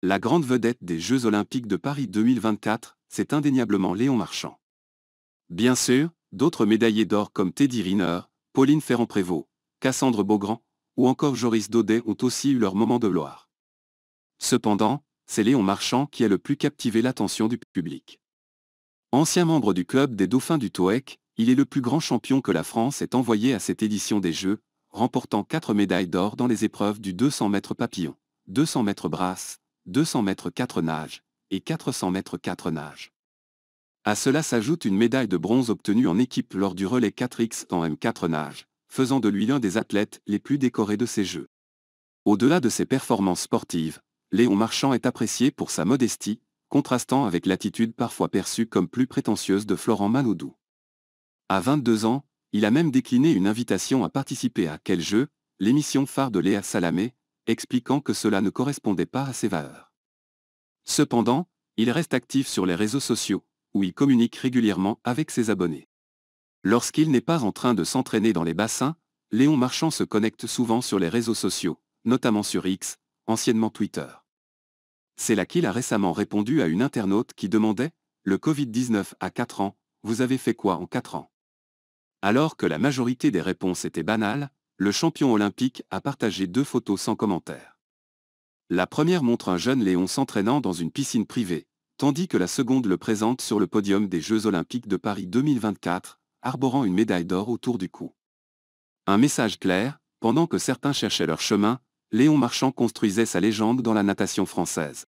La grande vedette des Jeux Olympiques de Paris 2024, c'est indéniablement Léon Marchand. Bien sûr, d'autres médaillés d'or comme Teddy Riner, Pauline Ferrand-Prévot, Cassandre Beaugrand ou encore Joris Daudet ont aussi eu leur moment de gloire. Cependant, c'est Léon Marchand qui a le plus captivé l'attention du public. Ancien membre du club des Dauphins du TOEC, il est le plus grand champion que la France ait envoyé à cette édition des Jeux, remportant quatre médailles d'or dans les épreuves du 200 mètres papillon, 200 mètres brasse, 200 mètres 4 nages et 400 mètres 4 nages. À cela s'ajoute une médaille de bronze obtenue en équipe lors du relais 4X en M4 nage, faisant de lui l'un des athlètes les plus décorés de ces Jeux. Au-delà de ses performances sportives, Léon Marchand est apprécié pour sa modestie, contrastant avec l'attitude parfois perçue comme plus prétentieuse de Florent Manoudou. À 22 ans, il a même décliné une invitation à participer à Quel jeu, l'émission phare de Léa Salamé, expliquant que cela ne correspondait pas à ses valeurs. Cependant, il reste actif sur les réseaux sociaux, où il communique régulièrement avec ses abonnés. Lorsqu'il n'est pas en train de s'entraîner dans les bassins, Léon Marchand se connecte souvent sur les réseaux sociaux, notamment sur X, anciennement Twitter. C'est là qu'il a récemment répondu à une internaute qui demandait « Le Covid-19 a 4 ans, vous avez fait quoi en 4 ans ?» Alors que la majorité des réponses étaient banales, le champion olympique a partagé deux photos sans commentaire. La première montre un jeune Léon s'entraînant dans une piscine privée, tandis que la seconde le présente sur le podium des Jeux olympiques de Paris 2024, arborant une médaille d'or autour du cou. Un message clair, pendant que certains cherchaient leur chemin, Léon Marchand construisait sa légende dans la natation française.